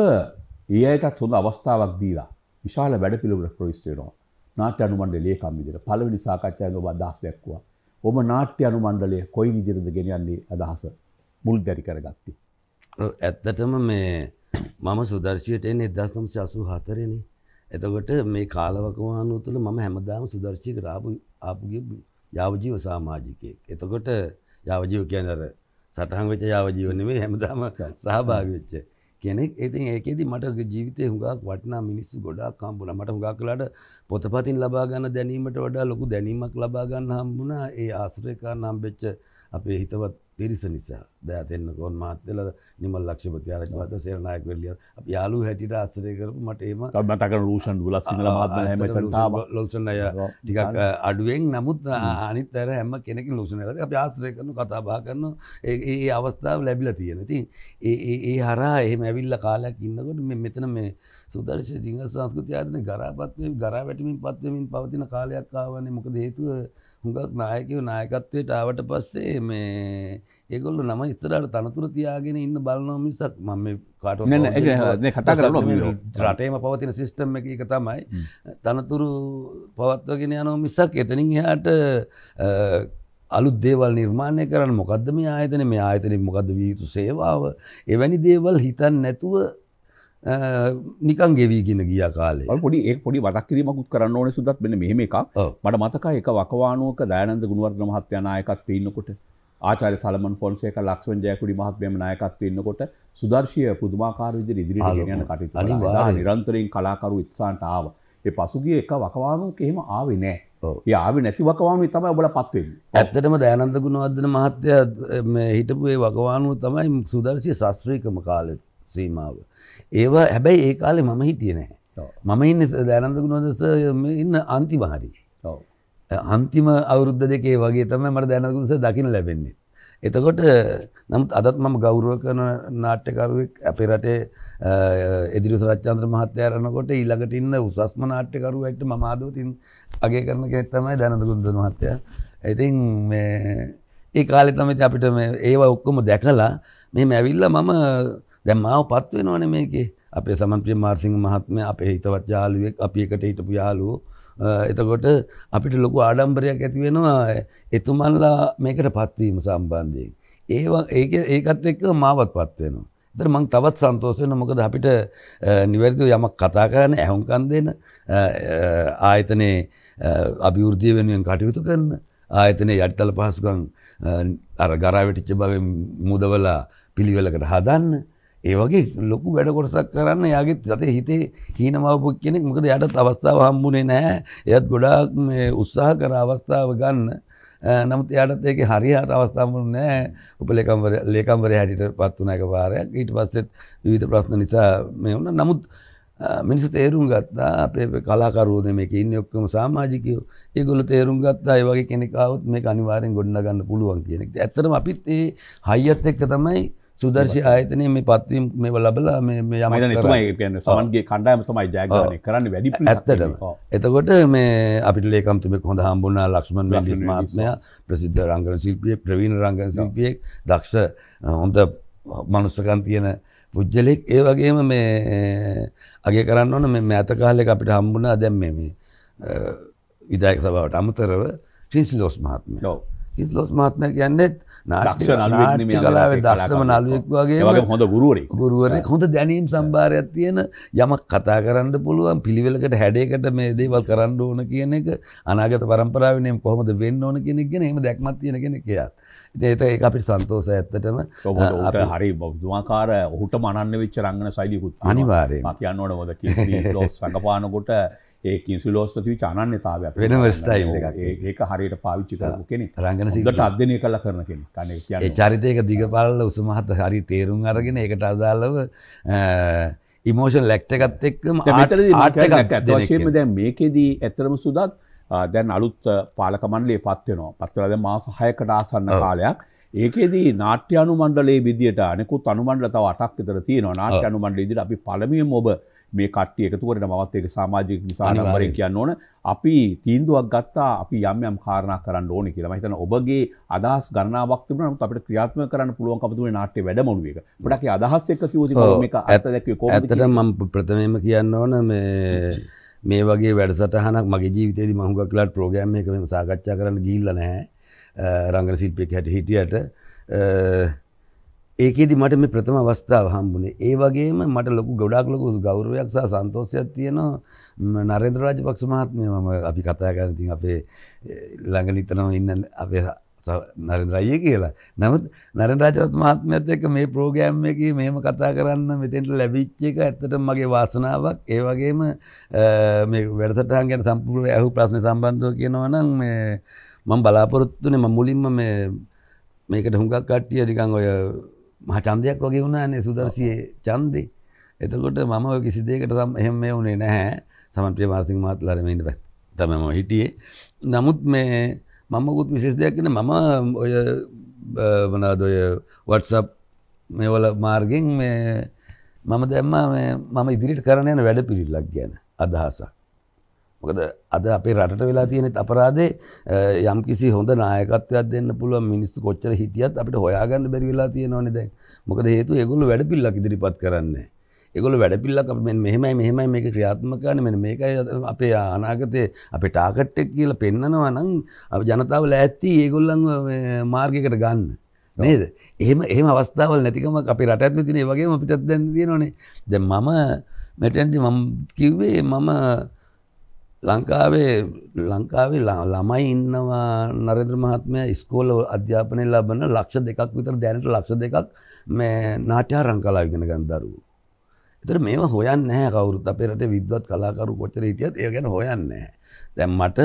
ඒ අයටත් හොඳ අවස්ථාවක් දීලා විශාල වැඩ පිළිවෙලක් ප්‍රවිෂ්ඨ වෙනවා. නාට්‍ය අනුමණ්ඩලේ ලේකම් විදිහට පළවෙනි සාකච්ඡාවේ ඔබ අදහස් දැක්වුවා. ඔබ නාට්‍ය අනුමණ්ඩලය කොයි විදිහටද ගෙනියන්නේ අදහස මුල් දැරි කරගත්තේ. ඇත්තටම මේ මම සුදර්ශයට එන්නේ දස්නම්ස අසු හතරනේ එතකොට මේ කාලවකවානුව තුළ මම හැමදාම සුදර්ශයක රාපු ආපුගේ යාවජීව සාමාජිකයෙක් එතකොට යාවජීව කියනර සටහන් වෙච්ච යාවජීවනමේ හැමදාම සහභාගවෙච්ච කෙනෙක් ඉතින් ඒකෙදි මට ජීවිතය හුඟක් වටනා මිනිස්සු ගොඩා කම්බුණ මට හුඟක් කලාට පොතපතින් ලබාගන්න දැනීමට වඩා ලොකු දැනීමක් ලබාගන්න හම්බුණා ඒ ආශ්‍රයකා නම් වෙච්ච අපේ හිතවත් පිරිස නිසා දෑතෙන්න්න කොන් මාත්‍යල නිමල් ලක්ෂපති ආරචවත සේරනායක වෙල්ලිය යාලු හැටිට අස්සරය කරපු මට ඒම තබටක රූෂන් ල සිංහල මහත්ම හැම ලෝෂණය ටිකක් අඩුවෙන් නමුත් අනිත් අර හැම කෙනෙක ලෝෂණයකට අප ආස්ත්‍රය කරනු කතාබා කරන ඒ අවස්ථාව ලැබිල තියෙන ති ඒ හරා එහෙම ඇවිල්ල කාලයක් ඉන්නකොට මෙ මෙතන මේ සුදර්ශ සිංහ සංස්කෘතියාදන ගරාපත්වය ගරා වැටමින් පත්වමින් පවතින කාලයක් කාවන්නේ මොකද හේතුව හුඟක් නායකව නායකත්වයට ආවට පස්සේ මේ ඒගොල්ල නම ඉස්තරට තනතුර තියාගෙන ඉන්න බලනෝ මිසක් මම කාට කතා කරන රටේම පවතින සිිස්ටම් එක එක තමයි තනතුරු පවත්වගෙන යනෝ මිසක් එතනින් එයාට අලුත් දේවල් නිර්මාණය කරන්න මොකක්ද මේ ආයතන මේ ආයතන මොකද වියයුතු සේවාව එවැනි දේවල් හිතන් නැතුව නිකන් ගෙවීගෙන ගිය කාලේ පොඩි ඒ පොඩි වදක් කිරීමකුත් කරන්න ඕනේ සුද්දත් මෙන්න මෙහෙම එකක් මට මතකයි එක වකවානුවක දයානන්ද ගුණවර්ධන මහත්තයා නායකත්වයේ ඉන්නකොට ආචාර්ය සලමන් ෆොන්සේක ලක්ෂ්මන් ජයකුඩි මහත්මයාම නායකත්වයේ ඉන්නකොට සුදර්ශිය පුදුමාකාර විදිහට ඉදිරියට ගෙන යන කටයුතු කළා නිරන්තරයෙන් කලාකරු උත්සාහන්ට ආවා ඒ පසුගිය එක වකවානුවක එහෙම ආවේ නැහැ යාවි නැති වකවානුව තමයි ඔබලපත් වෙන්නේ. ඇත්තටම දයනන්ද ගුණවර්ධන මහත්තයා හිටපු ඒ වකවානුව තමයි සුදර්ශී ශාස්ත්‍රීයකම කාලෙත්. සීමාව. ඒවා හැබැයි ඒ කාලෙ මම හිටිය නැහැ මම ඉන්න දෑනන්ද ගුණදස ඉන්න අන්තිමහරි අන්තිම අවුද්ධ දෙකේ වගේ තම මට දැනකුස දකින ලැබෙන්නේ. එතකොට නමුත් අදත් මම ගෞරුව කරන නාට්‍යකරුවෙක් අපේ රටේ එදිරි සරච්චන්ද්‍ර මහත්තයරනකොට ඊළඟට ඉන්න උසස්ම නාට්‍යකරු ඇට මමාදෝතින් අගේ කරන කෙත්තමයි දැනකුද මහත්තය. ඉතින් ඒ කාලෙ තමති අපිට ඒවා ඔක්කොම දැකලා මෙ මැවිල්ල මම දැම් මාව පත්වෙනවන මේකේ අපේ සමන්ප්‍රිය මාර්සිංහ මහත්මය අපේ හිතවත් යාලුවෙක් අපි එකට හිටපු යාලුවෝ එතකොට අපිට ලොකු ආඩම්බරයක් ඇතිවෙනවා එතුමල්ලා මේකට පත්වීම සම්බන්ධයෙන්. ඒ ඒක ඒකත් එක්ක මාවත් පත්වෙනවා. එතර මං තවත් සන්තෝසයන මොකද අපිට නිවැරදිව යමක් කතා කරන්න ඇහුම්කන් දෙන ආයතනයේ අභිවෘද්ධිය වෙනුවෙන් කටයුතු කරන්න ආයතනය යටතල පහසුකං අර ගරාවිටිච්ච බව මුදවලා පිළිවෙලකට හදන්න ඒවගේ ලොකු වැඩ කොටසක් කරන්න යාගේ තතේ හිතේ හීන මවපුක් කෙනෙක් මොකද යටත් අවස්ථාව හම්බුනේ නෑ එයත් ගොඩාක් උත්සාහ කර අවස්ථාව ගන්න නමුත් එයාටත් ඒක හරියට අවස්ථාවුන් නෑ උප ලේකම්වර හැටිට පත් වන එක පාරයක් ඊට පස්සෙත් විවිධ ප්‍රශ්න නිසා මේ වුණ නමුත් මිනිසු තේරුම් ගත්තා අපේ කලාකරුවන මේක ඉන්න ඔක්කම සාමාජිකයෝ ඒගොල තේරුම් ගත්තා ඒ වගේ කෙනෙකවත් මේ අනිවාරෙන් ගොඩන්න ගන්න පුළුවන් කියනෙක් ඇතරම අපිත් ඒ හයිියත් එක්ක තමයි සුදර්ශය ආයතනය මේ පත්වීම් මේ ලබල මේ යම තුමයි සමන්ගේ කණ්ඩායම තමයි ජයගන කරන්න වැඩි ඇත්තටම එතකොට මේ අපිට ලේකම්තුමෙක් හොඳ හම්බුණනා ලක්ෂ්මන් වැඩිස් මාත්මය ප්‍රසිද්ධ රංගන ශිල්පියෙක් ප්‍රවීණ රංගන ශිල්පියෙක් දක්ෂ හොඳ මනුස්සකන් තියෙන පුද්ජලෙක් ඒ වගේම මේ අගේ කරන්න ඕන මේ ඇත කාලෙක අපිට හම්බුණා දැම් මේ විදායක සභාවට අමතරව ට්‍රීසිලෝස් මහත්මය ලෝ ඉස්ලෝස් මහත්මය කියන්නෙත් දක්ෂ නලුවෙක් කලාවේ දක්ෂම නලුවෙක් වගේ හොඳ ගුරුවරෙක් ගුරුවරෙක් හොඳ දැනීම් සම්භාරයක් තියෙන යමක් කතා කරන්න පුළුවන් පිළිවෙලකට හැඩයකට මේ දේවල් කරන්න ඕන කියන එක අනාගත පරම්පරාවනේ කොහොමද වෙන්න ඕන කෙනෙක් ගැන එහෙම දැක්මක් තියෙන කෙනෙක් එයා. ඒත ඒ අපිට සන්තෝස ඇත්තටම හරි බෞද්ධමාකාර ඔහුට මනන්න වෙච්ච රංගන සයිලිකුත් අනිවාර්යෙන් කියන්නවට මොද සඟපානකොට ඒ කිසිලෝස්පතිවිච අනන්‍යතාවයක් වෙන ස්ටයිල් ඒක හරියට පාවිච්චි කරපු කෙනෙක් රංගන සිට අධ්‍යනය කළ කරන කෙනෙක් කන ඒ චරිතයක දිගපාලල උසමහත හරි තේරුම් අරගෙන ඒකට අදාලව ඉමෝෂන් ලැක්ට එකත් එක්ම ආතර ආටකත් වශයම දැන් මේකෙදී ඇතරම සුදත් දැන් අලුත් පාලකමන්ලේ පත්වෙනවා පත්වලද මාස හයකට ආසන්න කාලයක් ඒකෙදී නාට්‍ය අනුමණ්ඩලේ විදිට අනෙකුත් අනුමණ්ඩල තව අටක් විතර තියෙනවා නාට්‍ය අනුමණ්ඩල ඉදිරියට අපි පළමුවෙන් ඔබ මේ කට්ටිය එකතුවරට මවත් ඒක සමාජික නිසානවරෙන් කියන්න ඕන අපි තීන්දුවක් ගත්තා අපි යම් යම් කාරණා කරන්න ඕන කියලා මහිතන ඔබගේ අදහස් ගණනාවක් තිබුණා නමුත් අපිට ක්‍රියාත්මක කරන්න පුළුවන් කපතුනේ නාට්‍ය වැඩමුළුවේ එක. පොඩක් ඒ අදහස් එක්ක කිව්වොත් මේක ඇත්ත දැක්කේ කොහොමද? ඇත්තටම මම ප්‍රථමයෙන්ම කියන්න ඕන මේ මේ වගේ වැඩසටහනක් මගේ ජීවිතේදී මම හුඟක් වෙලාවට ප්‍රෝග්‍රෑම් එකක මම සාකච්ඡා කරන්න ගිහිල්ලා නැහැ. රංගන ශිල්පියෙක් හැටියට හිටියට ඒකෙදි මට මේ ප්‍රථම අවස්ථාව හම්බුනේ. ඒ වගේම මට ලොකු ගොඩාක් ලොකු ගෞරවයක් සහ සන්තෝෂයක් තියෙන නරේන්ද්‍ර රාජපක්ෂ මහත්මයා මම අපි කතා කරන ඉතින් අපේ ළඟ නිතරම ඉන්න අපේ නරරය කියලා නමුත් නරරාජත් මහත්මයත් එක මේ ප්‍රෝගෑම් එක මෙම කතා කරන්න මෙතෙන්ට ලැබිච්ච එක ඇත්තට මගේ වාසනාවක් ඒ වගේම වැඩසටහන් ගැන සම්පුර ඇහු ප්‍රශ්න සම්බන්ධව කියනවනම් මම බලාපොරොත්තුනේ ම මුලින්ම මේකට හුඟක් කට්ටිය ටිකන් ඔය මහචන්දයක් වගේ වුණනේ සුදර්ශයේ චන්දේ එතකොට මම කිසි දෙකට තම් එහෙම මේ වුණේ නැහැ සමන්ප්‍රිය මාර්තික මාතලරමට පැත් තමම හිටියේ නමුත් මේ මමකුත් විශේෂ දෙයක් කියෙන මම ඔය වනාදොය වටසප් මේවල මාර්ගෙන් මේ මම දැම්ම මම ඉදිරිට කරන යන වැඩ පිරිල්ලක් ගැන අදහසක් මොකද අද අපේ රට වෙලා තියෙනෙත් අපරාදේ යම් කිසි හොඳ නායකත්වයක් දෙන්න පුළුව මිනිස්සු කොච්චර හිටියත් අපිට හොයාගන්න බැරිවෙලා තියෙනවන දැන් මොකද හේතු එගුලු වැඩ පිල්ලක් ඉදිරිපත් කරන්නේ එගොල වැඩපිල්ලක් මෙහමයි මෙහමයි මේක ක්‍රියාත්මකාන මෙන මේකයි අපේ අනාගතය අපේ ටාකට්ටෙක් කියල පෙන්න්නනවා නං අප ජනතාව ලෑත්ති ඒගොල්ලන් මාර්ගකට ගන්න නේද එහම එහම අවස්ථාවල් නැතිකම අපි රටත් තින වගේ පිටත් දැන් තියෙනනේ දැ මම මැටන්ති මම කිව්වේ මම ලංකාවේ ලංකාවේ ළමයි ඉන්නවා නරෙද්‍ර මහත්මය ස්කෝල අධ්‍යාපනය ලබන ලක්ෂ දෙකක් විතර දැනට ලක්ෂ දෙකක් මේ නාට්‍යා රංකලා ඉගෙන ගන්න දරුවෝ. ඒතර මේව හොයන්නේ නැහැ කවුරුත් අපේ රටේ විද්වත් කලාකරු කොච්චර හිටියත් ඒ ගැන හොයන්නේ නැහැ. දැන් මට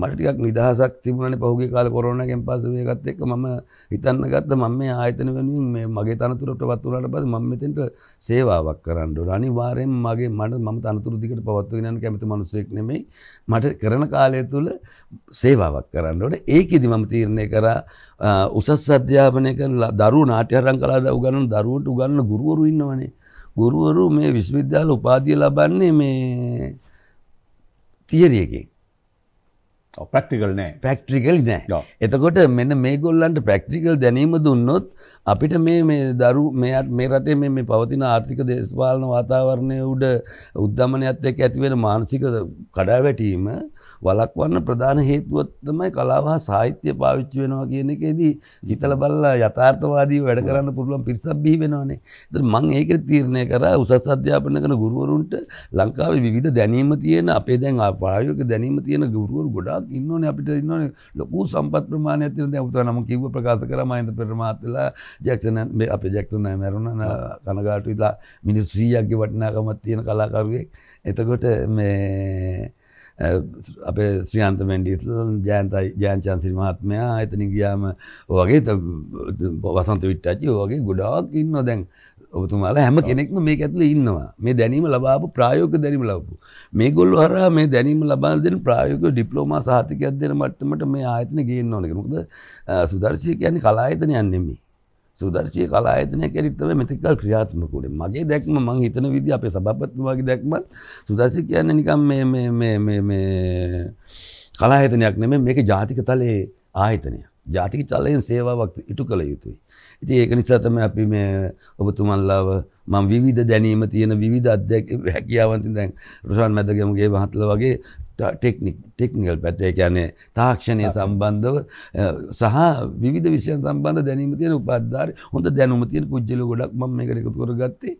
මටටියක් නිදහසක් තිබුණන පහුගේ කාල කොරනගෙන් පසේකත් එක් මම හිතන්න ගත්ත මම මේ ආයතන වෙනුවෙන් මේ මගේ තනතුරට පත්තුරට පස මතෙන්ට සේවාවක් කරන්න රනි වාරයෙන් මගේ මට ම තනතුරදිකට පවත්වගෙන කැමති මනුසෙක් නෙමේ මට කරන කාලය තුළ සේවාවක් කරන්නට ඒකෙදි මම තීරණය කර උසස් අධ්‍යාපනය කරලා දරු නාට්‍යරන් කලාද උගන්න දරුවට උගන්න ගුරුවරු ඉන්නවනේ ගුරුවරු මේ විශ්වවිද්‍යාල උපාදිය ලබන්නේ මේ තියරියකින් ප්‍රක්ටිකල් නෑ පැක්ට්‍රිකල් නෑ එතකොට මෙන්න මේගොල්ලන්ට පැක්ටිකල් දැනීම දුන්නොත් අපිට මේ මේ දරු මෙයට මේ රටේ මේ පවතින ආර්ථික දේශපාලන වාතාවරණය උඩ උද්ධමනයත් එක් ඇතිවෙන මානසික කඩාවැටීම වලක්වන්න ප්‍රධාන හේතුවත්තමයි කලාව හා සාහිත්‍යය පාවිච්චි වෙනවා කියන එකේදී හිතල බල්ලා යථාර්ථවාදී වැඩ කරන්න පුළුවන් පිරිසක් බිහි වෙනවානේ. ඒතර මම ඒක තීරණය කරා උසස් අධ්‍යාපනය කරන ගුරුවරුන්ට ලංකාවේ විවිධ දැනීම තියෙන අපේ දැන් ප්‍රායෝගික දැනීම තියෙන ගුරුවරු ගොඩාක් ඉන්නෝනේ අපිට ඉන්නෝනේ ලොකු සම්පත් ප්‍රමාණයක් තියෙන දැන් උතන මම කිව්ව ප්‍රකාශ කරා මහින්ද පෙරමාත්ලා ජැක්සන අප ජැක්සනය මැරුණ කනගාටු ඉතා මිනිස් සීයක්ගේ වටිනාකමත් තියෙන කලාකරුවෙක් එතකොට මේ අපේ ශ්‍රියන්ත මැන්ඩිස්ල ජයන්තයි ජයන්චන්සිරි මහත්මයා එතන ගියාම වගේ වසන්ත විට්ටචි වගේ ගොඩාක් ඉන්න දැන් ඔබතුමාලා හැම කෙනෙක්ම මේ ඇතුල ඉන්නවා මේ දැනීම ලබාපු ප්‍රායෝක දැනීම ලබපු මේ ගොල්ලු හරහා මේ දැනීම ලබා දෙන ප්‍රායෝක ඩිප්ලෝමා සහතිකයක් දෙන මට්ටමට මේ ආයතන ගේන්න ඕනක මොකද සුදර්ශය කියන්නේ කලායතනයක් නෙමෙයි සුදර්ශය කලා අයතනය කෙරික්තව මෙතිකල් ක්‍රියාත්මකොට මගේ දැක්ම මං හිතන විදි අපේ සභපත්තුවාගේ දැක්මත් සුදර්ශය කියන්න නිකම් කලාහිතනයක් නෙම මේක ජාතික තලයේ ආහිතනය ජාතික චලයෙන් සේවාවක් ඉටු කළ යුතුයි. ඉති ඒක නිසාතම අපි මේ ඔබතුමල්ලාව මං විධ දැනීම තියෙන විධ අධ්‍යැක හැකියාවන්ති දැන් රුෂාන් මැදගමගේ මහත්ල වගේ ටෙක්නික් ටෙක්නිකල් පැට එකැනේ තාක්ෂණය සම්බන්ධව සහ විධ විෂයන් සම්බන්ධ දැනීමතිය උපද්ධාර හොඳ දැනුමතිය පුද්ජල ගොඩක් ම එකට එකතු කර ගත්තේ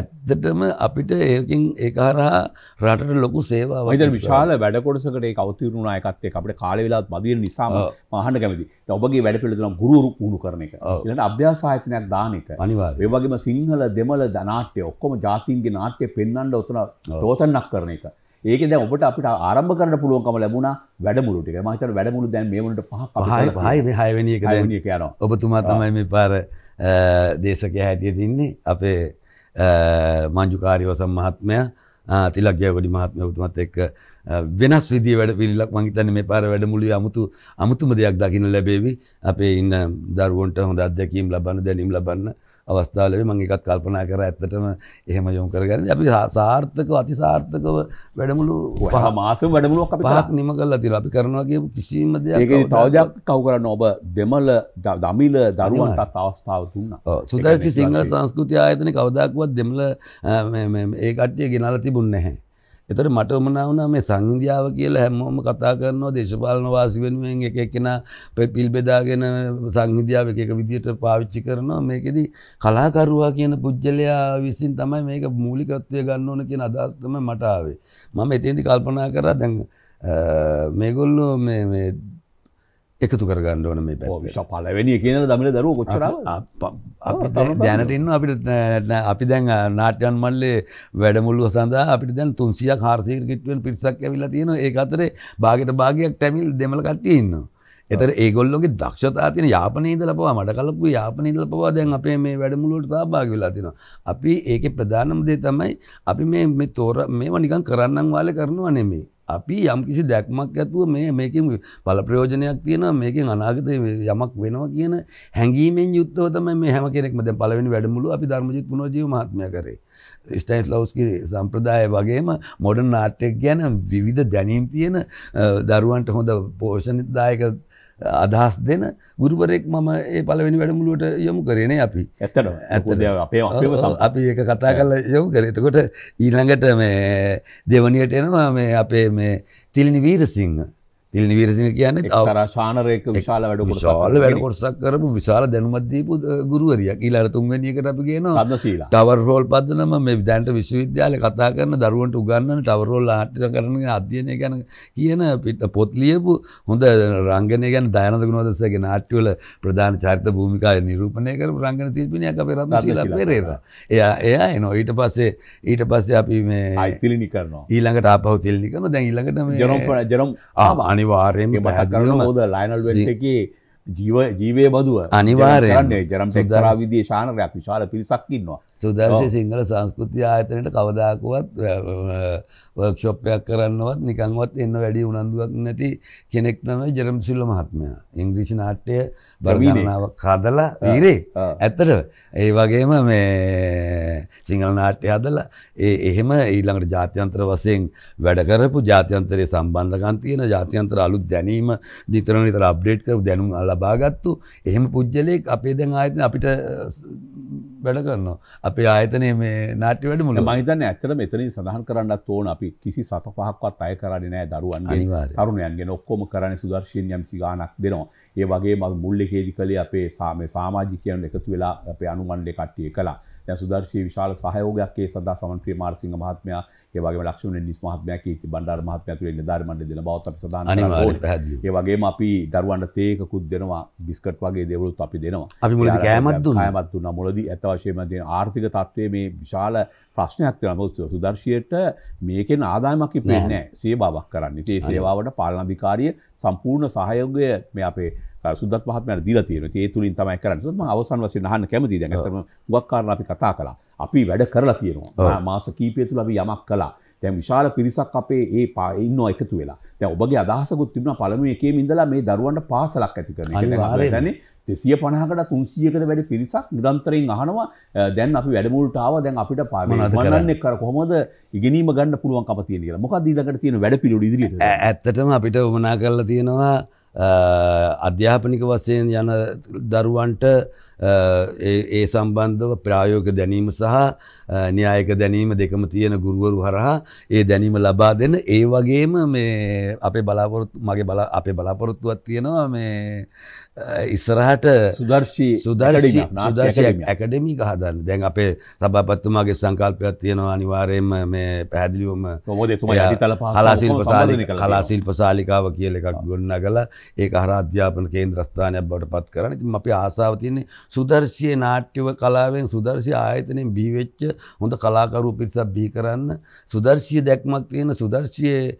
ඇත්තටම අපිට ඒකින් ඒකාරහා රටට ලොකු සේවා වද විශාල වැඩකොටසකට කවතිරුණා එකත්තේ අපට කාලවෙලාත් බදිය නිසාම මහන්න කැමති ඔබගේ වැඩ පිළිතුනම් ගුරුරු පුුණු කරන එක ට අභ්‍යාසාහිතනයක් දානක අනිවා ඒවගේම සිංහල දෙමල දනාට්‍යය ඔක්කොම ජාතින්ගේ නාට්‍යය පෙන්න්නට ඔතන තෝතන්නක් කරන එක ඒක දැ ඔබට අපිට ආරම්භ කරන්න පුළුවන්කම ලැබුණ වැඩමුළුටික මහිතර වැඩමුළු දැන් මේමට පහ හයි හයවැනි එක යන ඔබතුමා තමයි මේ පාර දේශක හැටියට ඉන්නේ අපේ මංජුකාරීව සම්මහත්මය තිලක්ගයකොඩි මහත්මය උතුමත් එක් වෙනස් විදි වැඩ පිල්ලක් මංහිතන මේ පාර වැඩමුළුව අමුතු අමුතුම දෙයක් දකින්න ලැබේවි අපේ ඉන්න දරුවන්ට හොඳ අදැකීම් ලබන්න දැනීම් ලබන්න අවස්ථාවලේ මං එකත් කල්පනා කර ඇත්තටම එහෙම යොම් කරගන්න අපි සාර්ථකව අතිසාර්ථකව වැඩමුළු පහ මාස වැඩමුළුවක් පහක් නිම කල්ලා තිර අපි කරනවාගේ කිසිීම දෙයක් තවජක් කව් කරන්න ඔබ දෙමල දමිල දරුවන්ටත් අවස්ථාව තුන්න සුදර්ශි සිංහල සංස්කෘතිය ආයතන කවදක්වත් දෙමල ඒ කට්ටිය ගෙනල තිබුන්න නැහැ එතට මට මනාවනා මේ සංහින්දියාව කියලා හැමෝම කතා කරනවා දේශපාලන වාසි වෙනුවෙන් එක එකෙන පිල් බෙදාගෙන සංහිදියාව එක විදියට පාවිච්චි කරනවා මේකෙදී කලාකරුවා කියන පුද්ගලයා විසින් තමයි මේක මූලිකත්වය ගන්න ඕන කියන අදස්තම මටාවේ මම එතින්දි කල්පනා කරා දැන් මේගොල්ලෝ එකතු කරගන්න ඕන මේ පැ පලවැනි කියන දමිල දරුව කොච්චර දැනටන්න අපිට අපි දැන් නාට්‍යන් මල්ලේ වැඩමුල්ලුව සඳහා අපිට දැන් තුන්සිය කාර්සියට කිට්ුවෙන් පිරිසක් ඇවිල තියෙන ඒ අතරේ බාගට භාගයක් ටැමිල් දෙමල කට්ටඉන්න. එතර ඒගොල්ලොගේ දක්ෂතා තින යාපනීද ලපවා මට කලපු යාපනීද ලපවා දැන් අපේ මේ වැඩමුලුවට සභාග වෙලා තිනවා. අපි ඒක ප්‍රධානම දේ තමයි අපි මේ තෝර මේ වනිකන් කරන්නම් වාල කරනවා නෙමේ අපි යම්කිසි දැක්මක් ඇතුව මේ මේකින් බල ප්‍රයෝජනයක් තියෙන මේකින් අනාගත යමක් වෙනවා කියන හැඟීමෙන් යුත්තවතම මේ හැම කෙනෙක්ම දැන් පළවෙනි වැඩමුළු අපි ධර්මජිත් පුනෝජීව මහත්මයා කරේ ස්ටයින්ස් ලවස්ගේ සම්ප්‍රදාය වගේම මොඩන් නාට්‍යයක් ගැන විවිධ දැනීම් තියෙන දරුවන්ට හොඳ පෝෂණදායක අදහස් දෙන ගුරුවරෙක් මම ඒ පලවෙනි වැඩමුළුවට යොමු කරනේ අපි ඇත්තට ඇත අපි ඒ කතා කල යොමු කරතකොට ඊළඟට මේ දෙවනියට එනවා මේ අපේ මේ තිලිනි වීරසිංහ තිල්නි වීරසිංහ කියන්නේ තරශානරයක විශාල වැඩ විශාල වැඩ කොටසක් කරපු විශාල දැනුමත්දීපු ගුරුවරියක් ඊළඟ තුන්වැනියකට අපි කියනවා රත්නශීලා ටවර් රෝල් පදනම මේ දැනට විශ්වවිද්‍යාලේ කතා කරන දරුවන්ට උගන්වන ටවර් රෝල් නාට්‍ය කරන අධ්‍යයනය ගැන කියන පොත් ලියපු හොඳ රංගනය ගැන දයනන්ද ගුණවදසගේ නාට්‍යවල ප්‍රධාන චරිත භූමිකා නිරූපණය කරපු රංගන ශිල්පිනියක් අපේ රත්නශීලා පෙරේරා එයා එයා එනවා ඊට පස්සේ ඊට පස්සේ අපි මේ තිලිනි කරනවා ඊළඟට ආපහු තිලිනි කරනවා දැන් ඊළඟට මේ ජරම් ජරම් ආ අනිවාර්යෙන් පහරන ෝද ලයිනල් වෙට්ටකේ ජීව ජීවය බදුව අනිවාර්ය ජරම් ෙක්රා විදේ ශානකයක් විශාල පිරිසක්කින්නවා සුදර්ශය සිංහල සංස්කෘති ආයතනයට කවදාකුවත් වර්ක්ෂොප්යක් කරන්නවත් නිකංවත් එන්න වැඩි උනන්දුවක් නැති කෙනෙක් තමයි ජරම් සිල්ල මහත්මයා ඉංග්‍රීෂි නාට්‍ය බර්ගීනාව කදලා වීරේ ඇත්තට ඒ වගේම මේ සිංහල නාට්‍ය හදලා ඒ එහෙම ඊළඟට ජාත්‍යන්තර වසයෙන් වැඩකරපු ජාත්‍යන්තරය සම්බන්ධකන් තියෙන ජාත්‍යන්තර අලුත් දැනීම නිතරන නිතර අප්ඩේට් කරපු දැනුම් අලබාගත්තු එහෙම පුද්ගලයෙක් අපේ දැන් ආයතන අපිට වැඩ කරනවා. අපි ආයතනය මේ නාට්‍ය වැඩ මුල මහිතන්න ඇතර මෙතනින් සඳහන් කරන්නත් ඕන අපි කිසි සත පහක්වත් අය කරන්නේ නෑ දරුවන්ගේ තරුණයන්ගෙන ඔක්කොම කරන සුදර්ශයෙන් යම් සිගානක් දෙනවා. ඒ වගේ මම මුල්ලි කේදි කළේ අපේ සාමය සාමාජිකයන් එකතු වෙලා අපේ අනුමණ්ඩේ කට්ටිය කළා. දැන් සුදර්ශී විශාල සහයෝගයක් ඒ සඳහා සමන් ප්‍රියමාරසිංහ මහත්මයා ඒවගේ ලක්ෂණ නිස් මහත්මයක් කීති බණ්ඩාර මහත්මයතුලේ නිධාරමණ්ඩල දෙන බවත් අපි සඳහන් කරනවා. ඒ වගේම අපි දරුවන්ට තේකකුත් දෙනවා බිස්කට් වගේ දේවලුත් අපි දෙනවා. අපි මුලදී කෑමක් දුන්නා. කෑමක් දුන්නා මුලදී ඇත්ත වශයෙන්ම දෙන ආර්ථික තත්ත්වයේ මේ විශාල ප්‍රශ්නයක් තියෙනවා සුදර්ශයට මේකෙන් ආදායමක් ඉපෙන්නේ නැහැ සේවාවක් කරන්න. ඉතින් ඒ සේවාවට පාලන අධිකාරිය සම්පූර්ණ සහයෝගය මේ අපේ සුද්දත් මහත්මයාට දීලා තියෙනවා. ඉතින් ඒ තුලින් තමයි කරන්නේ. මම අවසන් වශයෙන් අහන්න කැමතියි දැන්. ඇත්තටම හුඟක් කාරණා අපි කතා කළා. අපි වැඩ කරලා තියෙනවා මාස කීපය තුළ අපි යමක් කලා තැන් විශාල පිරිසක් අපේ ඒ පාඉන්න එකතු වෙලා තැ ඔබගේ අදහසකුත් තිබුණ පළමුුව එකේ ඉඳලා මේ දරුවන්ට පාසලක් ඇති කරන තෙසිය පනහකට තුන්සියකට වැඩි පිරිසක් නිරන්තරයෙන් අහනවා දැන් අපි වැඩමුල්ටාව දැන් අපිට පාමනන්න කර කොහොමද ඉගෙනීම ගන්න පුළුවන් අපතිය කියලා මොකක් දීලකට තියෙන වැඩ පිළු ඉදිරි ඇත්තටම අපිට උමනා කරලා තියෙනවා අධ්‍යාපනික වසයෙන් යන දරුවන්ට ඒ සම්බන්ධව ප්‍රායෝක දැනීම සහ න්‍යායක දැනීම දෙකම තියෙන ගුරුවරු හරහා ඒ දැනීම ලබා දෙන ඒ වගේම මේ අපේ බලාපොරොත් මගේ බලා අපේ බලාපොරොත්තුවත් තියෙනවා මේ ඉස්සරහට සුදර්ශී සුදර්ශී සුදර්ශයක් ඇකඩමි හදන්න දැන් අපේ සභාපත්තුමාගේ සංකල්පයක් තියෙනවා අනිවාරයෙන් මේ පැහැදිලිවම හලාසිල්ප සාලි කලාසිල්ප සාලිකාව කියල එකක් ගොන්න කලා ඒ අරාධ්‍යාපන කේන්ද්‍රස්ථානයක් බට පත් කරන ඉතින් අපි ආසාාව තියන්නේ සුදර්ශය නාට්‍යව කලාවෙන් සුදර්ශය ආයතනෙන් බිවෙච්ච හොඳ කලාකරු පිරිසක් බිහි කරන්න සුදර්ශය දැක්මක් තියෙන සුදර්ශයේ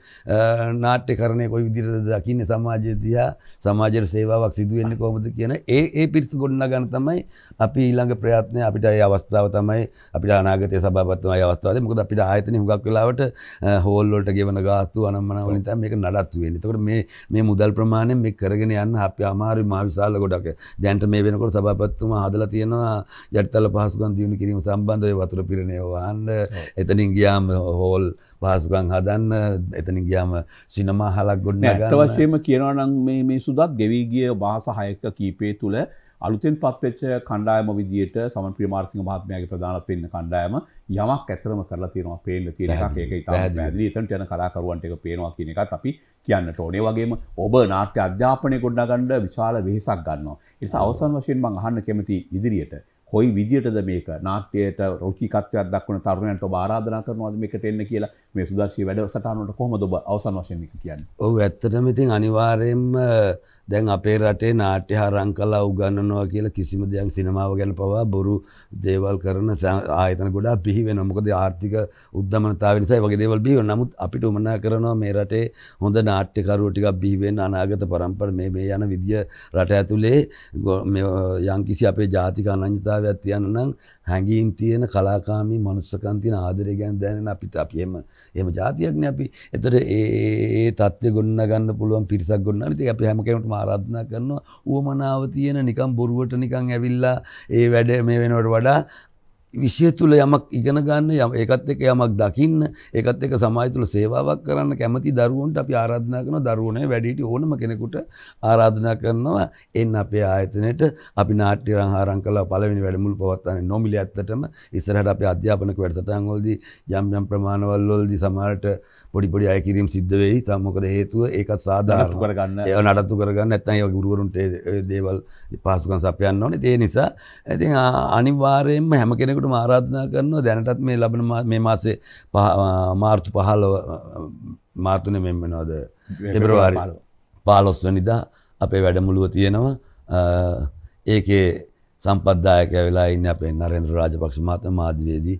නාට්‍ය කරණය කොයි විදිරද දකින්න සමාජය දයා සමාජයට සේවාවක් සිදුව වෙන්න කොමද කියන ඒ ඒ පිරිස් ගොඩන්න ගන්න තමයි අපි ඊළඟ ප්‍රයත්නය අපිට අය අවස්ථාව තමයි අපිට අනාගතය සබත්ම අවස්ථාව මොකද අපිට ආයතන හුගක් වෙලාවට හෝල්ලොට ගෙවන ගාත්තු අනම්මන වලත මේක නඩත්තු වෙන්න තකට මේ මේ මුදල් ප්‍රමාණය මේ කරගෙන යන්න අපි අමාරු මාවිශාල ගොඩක් දැන්ට මේ වෙනකොට සබපත්තුම හදලා තියෙනවා යටතල පහසුකම් දියුණු කිරීම සම්බන්ධව වතුර පිරණය වහන්න එතනින් ගියාම හෝල් පහසුකම් හදන්න එතනින් ගියාම සිනමා හලක් ගොඩ ඇත වශයෙන්ම කියනවා නම් මේ මේ සුදත් ගෙවී ගිය මාස සහයක කීපේ තුළ අලුතෙන් පත්වෙච්ච කණ්ඩායම විදියට සම ප්‍රමාර්සිංහ මහත්මයාගේ ප්‍රධානත් වෙන්න කණ්ඩායම යමක් ඇතරම කරලා තියෙනවා පේල්ල තියෙන ඒක ඉතාදී එතනට යන කලාකරුවන්ට එක පේනවා කියන එකත් අපි කියන්න ඕනේ වගේම ඔබ නාට්‍ය අධ්‍යාපනය ගොඩනගන්න විශාල වෙහෙසක් ගන්නවා. ඒ නිසා අවසන් වශයෙන් මම අහන්න කැමති ඉදිරියට කොයි විදිටද මේක නාට්‍යයට රෝචිකත්වයක් දක්වන තරුණයන්ට ආරාධනා කරනවාද මේකට එන්න කියලා මේ සුදර්ශී වැඩසටහනට කොහොමද ඔබ අවසන් වශයෙන් මේක කියන්නේ? ඔව් ඇත්තටම ඉතින් අනිවාර්යයෙන්ම දැන් අපේ රටේ නාට්‍ය හරං කලා උගන්නනවා කියලා කිසිම දෙයක් සිනමාව ගැන පවා බොරු දේවල් කරන ආයතන ගොඩා පිහිවෙන මොකද ආර්ථික උද්දමනතාව නිසා වගේ දේවල් බිව නමුත් අපිට උමනා කරනවා මේ රටේ හොඳ නාට්‍යකරුව ටිකක් බිහිවෙන්න අනාගත පරම්පර මේ මේ යන විදිය රට ඇතුලේ යම්කිසි අපේ ජාතික අනං්‍යතාවයක් තියන්න නම් හැඟීම් තියෙන කලාකාමී මනුස්සකන්තින ආදරය ගැන දැනෙන අපිත අපි එම එම ජාතියක්න අපි එතට ඒ තත්ත්ය ගොන්න ගන්න පුළුවන් පිරිසක් ගොන්න ති අප හැමකට ආරාධනා කරනවා වුවමනාව තියෙන නිකම් බොරුවට නිකං ඇවිල්ලා ඒ වැඩ මේ වෙනවට වඩා විෂය තුළ යමක් ඉගෙන ගන්න යම ඒකත් එක යමක් දකින්න ඒකත් එක සමාය තුළ සේවාවක් කරන්න කැමති දරුවන්ට අපි ආරාධනා කරන දරුවනේ වැඩිහිටි ඕනම කෙනෙකුට ආරාධනා කරනවා එන්න අපේ ආයතනයට අපි නාට්‍ය රංහාරං කළා පළවෙනි වැඩමුළු පවත්වන්නේ නොමිලේ ඇත්තටම ඉස්සරහට අපේ අධ්‍යාපනික වැඩසටහන් වලදී යම් යම් ප්‍රමාණවල් වලදී සමහරට පොඩි පොඩි අය කිරීම සිද්ධ වෙයි. තම මොකද හේතුව ඒකත් සාධාරණ කරගන්න. ඒව නඩත්තු කරගන්න නැත්නම් ඒ ගුරුවරුන්ට දේවල් පාසුකම් සපයන්න ඕනේ. ඒ නිසා ඉතින් අනිවාර්යයෙන්ම හැම කෙනෙකුට දෙනෙකුට ආරාධනා කරනවා දැනටත් මේ ලබන මේ මාසේ මාර්තු පහලව මාර්තුන මෙම වෙනවාද පෙබරවාරි පාලොස් වනිදා අපේ වැඩමුළුව තියෙනවා ඒකේ සම්පද්දායක වෙලා ඉන්න අපේ නරෙන්ද්‍ර රාජපක්ෂ මත මාධවේදී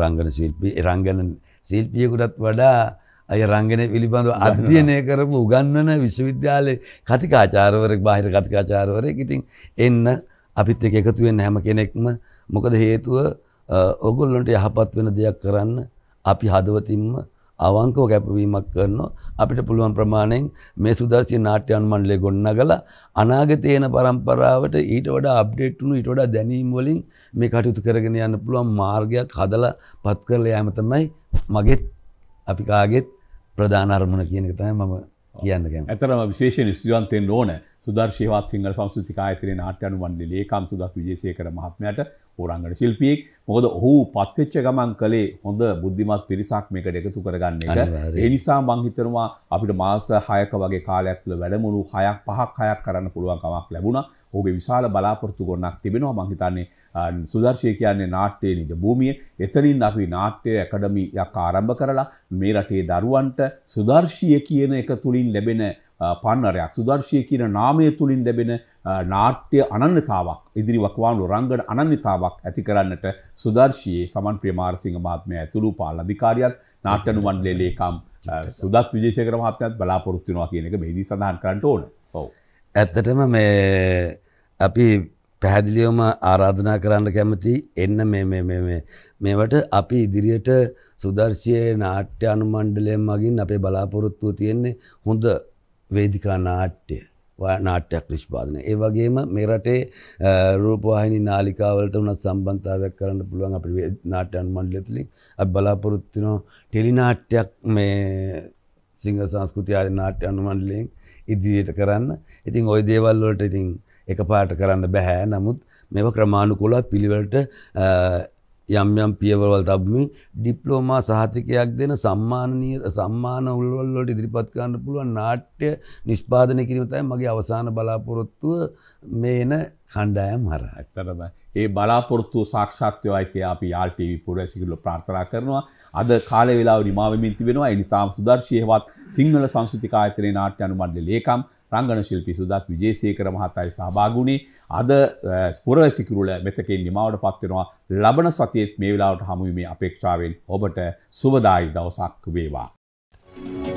රංගන ශිල්පී රංගන ශිල්පියකුටත් වඩා අය රංගෙන පිළිබඳව අධ්‍යයනය කරපු උගන්නන විශ්වවිද්‍යාලය කතිකාචාරවරක් බාහිර කතිකාචාරවරය ඉතින් එන්න අපිත් එක එකතුවෙන් හැම කෙනෙක්ම මොකද හේතුව ඔගොල්ලොන්ට යහපත් වෙන දෙයක් කරන්න අපි හදවතින්ම අවංකව කැපවීමක් කරනවා අපිට පුළුවන් ප්‍රමාණයෙන් මේ සුදර්ශී නාට්‍ය අනුමණ්ඩලය ගොඩනගල අනාගතේ එන પરම්පරාවට ඊට වඩා අප්ඩේට් වුණු ඊට වඩා දැනීම් වලින් මේ කටයුතු කරගෙන යන්න පුළුවන් මාර්ගයක් හදලා පත් කරලා යෑම තමයි මගෙත් අපි කාගෙත් ප්‍රධාන අරමුණ කියන එක තමයි මම කියන්න කැමති. ඇත්තටම විශේෂයෙන් ස්තුතිවන්තෙන්න ඕන සුදර්ශීවත් සිංහල සංස්කෘතික ආයතනයේ නාට්‍ය අනුමණ්ඩලයේ ලේකම් සුදත් විජේසේකර මහත්මයාට පූරංගට ශිල්පියෙක් මොකද ඔහු පත්වෙච්ච ගමන් කළේ හොඳ බුද්ධිමත් පිරිසක් මේකට එකතු කරගන්න එක ඒ නිසා මං හිතනවා අපිට මාස 6ක වගේ කාලයක් තුළ වැඩමුළු 6ක් 5ක් 6ක් කරන්න පුළුවන් කමක් ලැබුණා ඔහුගේ විශාල බලාපොරොත්තු ගොඩක් තිබෙනවා මං හිතන්නේ සුදර්ශය කියන්නේ නාට්‍යයේ නිජ භූමිය. එතනින් අපි නාට්‍ය ඇකඩමියක් ආරම්භ කරලා මේ රටේ දරුවන්ට සුදර්ශය කියන එක තුලින් ලැබෙන පන්නරයක් සුදර්ශය කියන නාමය තුලින් ලැබෙන නාට්‍ය අනන්‍යතාවක් ඉදිරි වකවානු රංගන අනන්‍යතාවක් ඇති කරන්නට සුදර්ශයේ සමන් ප්‍රමාරසිංහ මහත්මය ඇතුළු පාල අධිකාරියත් නාට්‍යනු මණ්ඩලයේ ලේකම් සුදත් විජේසේකර මහත්මයත් බලාපොරොත්තු වෙනවා කියන එක මේදී සඳහන් කරන්න ඕන. ඔව්. ඇත්තටම මේ අපි පැහැදිලියොම ආරාධනා කරන්න කැමති එන්න මේවට අපි ඉදිරියට සුදර්ශයේ නාට්‍ය අනුමණ්ඩලය මගින් අපේ බලාපොරොත්තුව තියෙන්නේ හොඳ වේදිකා නාට්‍යය. නාට්‍යයක් නිෂ්පාදන. ඒ වගේම මේ රටේ රූපවාහිනී නාලිකාවලට උනත් සම්බන්ධතාවයක් කරන්න පුළුවන් අපේ නාට්‍යන් මණ්ඩලය තුලින් අපි බලාපොරොත්තු වෙනවා ටෙලි නාට්‍යයක් මේ සිංහල සංස්කෘතිය ආදී නාට්‍යන් මණ්ඩලයෙන් ඉදිරියට කරන්න. ඉතින් ওই දේවල් වලට ඉතින් එකපාරට කරන්න බෑ. නමුත් මේව ක්‍රමානුකූලව පිළිවෙලට යම් යම් පියවරවල් තබමින් ඩිප්ලෝමා සහතිකයක් දෙන සම්මානීය සම්මාන උල්වල් වලට ඉදිරිපත් කරන්න පුළුවන් නාට්‍ය නිෂ්පාදනය කිරීම තමයි මගේ අවසාන බලාපොරොත්තුව මේ එන කණ්ඩායම් හරහා. ඇත්තටම ඒ බලාපොරොත්තුව සාක්ෂාත් වේවායි කියලා අපි යාල් ටීවී පුරවැසියන්ට ප්‍රාර්ථනා කරනවා. අද කාලය වේලාව නිමා වෙමින් තිබෙනවා. ඒ නිසාම සුදර්ශීවත් සිංහල සංස්කෘතික ආයතනයේ නාට්‍ය අනුමණ්ඩල ලේකම් රංගන ශිල්පී සුදත් විජේසේකර මහතායි සහභාගී වුණේ. අද ස්පොරසිකුරුල මෙතකින් නිමාවට පත්වෙනවා ලබන සතියත් මේ වෙලාවට හමුුවීමේ අපේක්ෂාවෙන් ඔබට සුවදායි දවසක් වේවා. Thank you.